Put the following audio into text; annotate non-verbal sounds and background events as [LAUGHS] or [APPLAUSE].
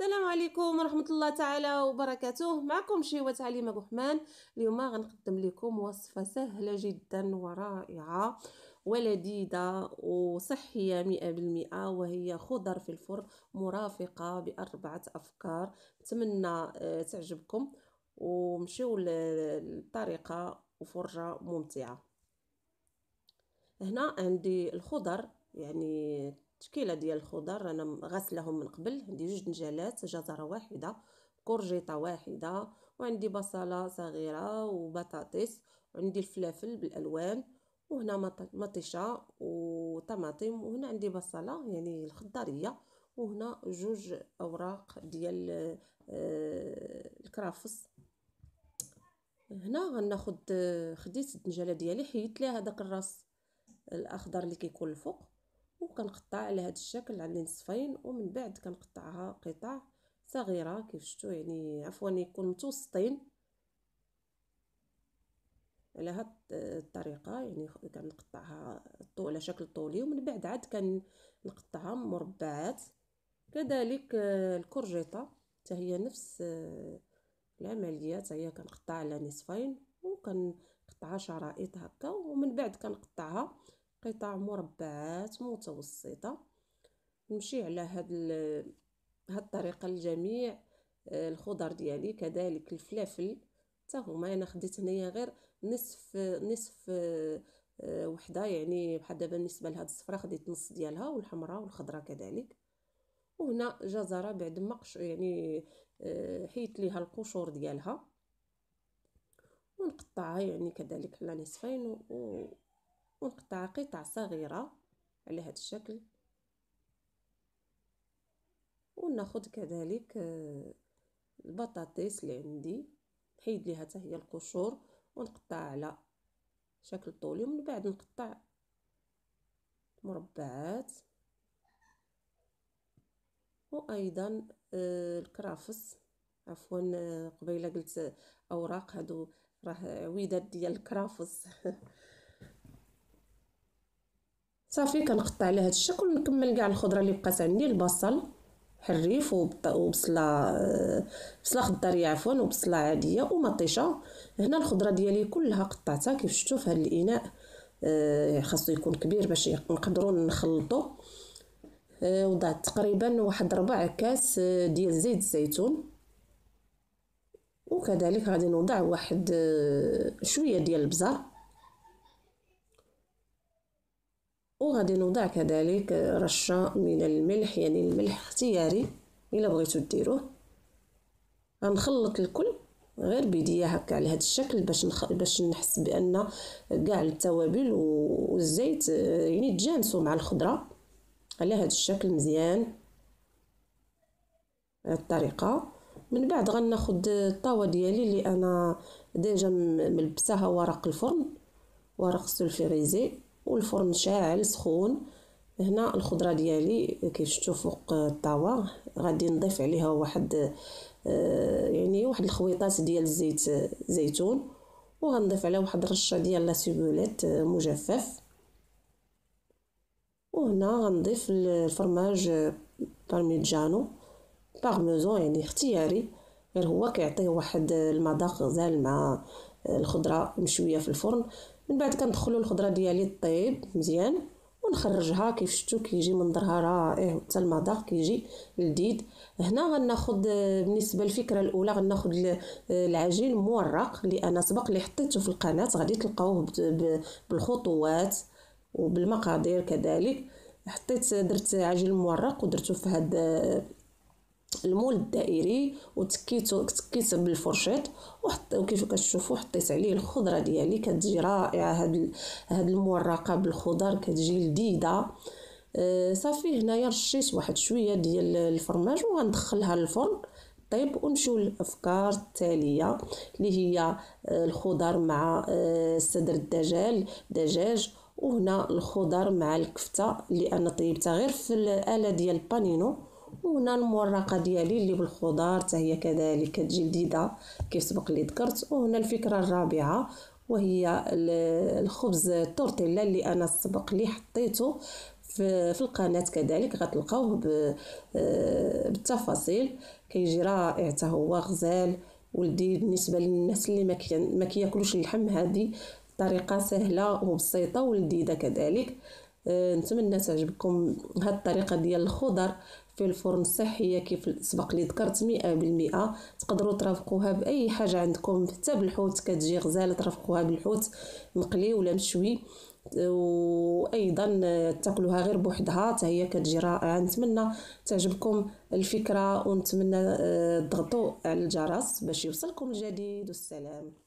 السلام عليكم ورحمة الله تعالى وبركاته معكم شيوة عليمة بوحمان اليوم غنقدم لكم وصفة سهلة جدا ورائعة ولذيذة وصحية مئة بالمئة وهي خضر في الفرن مرافقة بأربعة أفكار نتمنى آه، تعجبكم ومشيو للطريقة وفرجة ممتعة هنا عندي الخضر يعني تشكيله ديال الخضر انا غسلهم من قبل عندي جوج دنجالات جزره واحده كورجيطه واحده وعندي بصله صغيره وبطاطس عندي الفلافل بالالوان وهنا مطيشه وطماطم وهنا عندي بصله يعني الخضريه وهنا جوج اوراق ديال آه، الكرافس هنا غناخد آه، خديت الدنجاله ديالي حيدت ليها داك الراس الاخضر اللي كيكون الفوق وكنقطع على هذا الشكل عندي نصفين ومن بعد كنقطعها قطع صغيره كيف شفتوا يعني عفوا يكون متوسطين على هاد الطريقه يعني كنقطعها على شكل طولي ومن بعد عاد كنقطعها مربعات كذلك آه، الكرجيطه حتى هي نفس آه، العمليه حتى هي كنقطع على نصفين وكنقطعها شرائط هكا ومن بعد كنقطعها قطع مربعات متوسطة نمشي على هاد هاد الطريقة لجميع آه، الخضر ديالي كذلك الفلافل حتى هما انا خديت هنايا غير نصف نصف آه، وحده يعني بحال دابا بالنسبه لهاد الصفرة خديت نص ديالها والحمراء والخضراء كذلك وهنا جزره بعد ما يعني آه، حيت ليها القشور ديالها ونقطعها يعني كذلك على نصفين و ونقطع قطع صغيرة على هذا الشكل وناخد كذلك آه، البطاطس اللي عندي نحيد ليها حتى هي القشور ونقطع على شكل طولي ومن بعد نقطع مربعات وايضا آه، الكرافس عفوا آه، قبيله قلت اوراق هادو راه عويدات ديال الكرافس [LAUGHS] صافي كنقطع على هذا الشكل ونكمل كاع الخضره اللي بقات عندي البصل حريف وبصله بصله خضر عفوا وبصله عاديه ومطيشه هنا الخضره ديالي كلها قطعتها كيف شفتوا في هذا الاناء آه، خاصو يكون كبير باش نقدروا نخلطوا آه، وضعت تقريبا واحد ربع كاس آه، ديال زيت الزيتون وكذلك غادي نوضع واحد شويه ديال البزار وغادي نوضع كذلك آه، رشة من الملح يعني الملح اختياري إلا بغيتو ديروه غنخلط الكل غير بيديا هكا على هذا الشكل باش نخ... باش نحس بان كاع التوابل والزيت آه، يعني تجانسوا مع الخضره على هذا الشكل مزيان بهذه الطريقه من بعد غناخد الطاوه ديالي اللي انا ديجا ملبساها ورق الفرن ورق السلفريزي والفرن شاعل سخون هنا الخضره ديالي كي شفتوا فوق الطاوه غادي نضيف عليها واحد آه، يعني واحد الخويطات ديال زيت زيتون وغنضيف عليها واحد الرشه ديال لا آه، مجفف وهنا غنضيف الفرماج آه، بارميجانو بارميزون يعني اختياري غير هو كيعطيه واحد المذاق غزال مع الخضره مشويه في الفرن من بعد كندخلوا الخضره ديالي طيب مزيان ونخرجها كيف شفتوا كيجي منظرها رائع حتى المذاق كيجي لذيذ هنا غناخد بالنسبه للفكره الاولى غناخد العجين المورق اللي انا سبق اللي حطيته في القناه غادي تلقاوه بالخطوات وبالمقادير كذلك حطيت درت عجين مورق ودرته في هاد المول الدائري وتكيتو تكيت بالفرشيط وحط وكيف كتشوفوا حطيت عليه الخضره ديالي كتجي رائعه هاد هاد المورقه بالخضر كتجي لذيذه آه، صافي هنايا رشيت واحد شويه ديال الفرماج وغندخلها للفرن طيب ونمشيو للافكار التاليه اللي هي آه، الخضر مع آه، صدر الدجاج دجاج وهنا الخضر مع الكفته اللي انا طيبتها غير في الاله ديال بانينو وهنا المورقه ديالي اللي بالخضار حتى هي كذلك كتجي لذيذه كيف سبق اللي ذكرت وهنا الفكره الرابعه وهي الخبز التورتيلا اللي انا سبق لي حطيته في القناه كذلك غتلقاوه آه، بالتفاصيل كيجي رائع حتى هو غزال ولدي بالنسبه للناس اللي ما كياكلوش اللحم هذه طريقه سهله وبسيطه ولذيذه كذلك آه، نتمنى تعجبكم هاد الطريقه ديال الخضر في الفرن الصحيه كيف سبق لي ذكرت 100% تقدروا ترافقوها باي حاجه عندكم حتى بالحوت كتجي غزاله ترافقوها بالحوت مقلي ولا مشوي وايضا تاكلوها غير بوحدها حتى هي كتجي رائعه نتمنى تعجبكم الفكره ونتمنى آه، تضغطوا على الجرس باش يوصلكم الجديد والسلام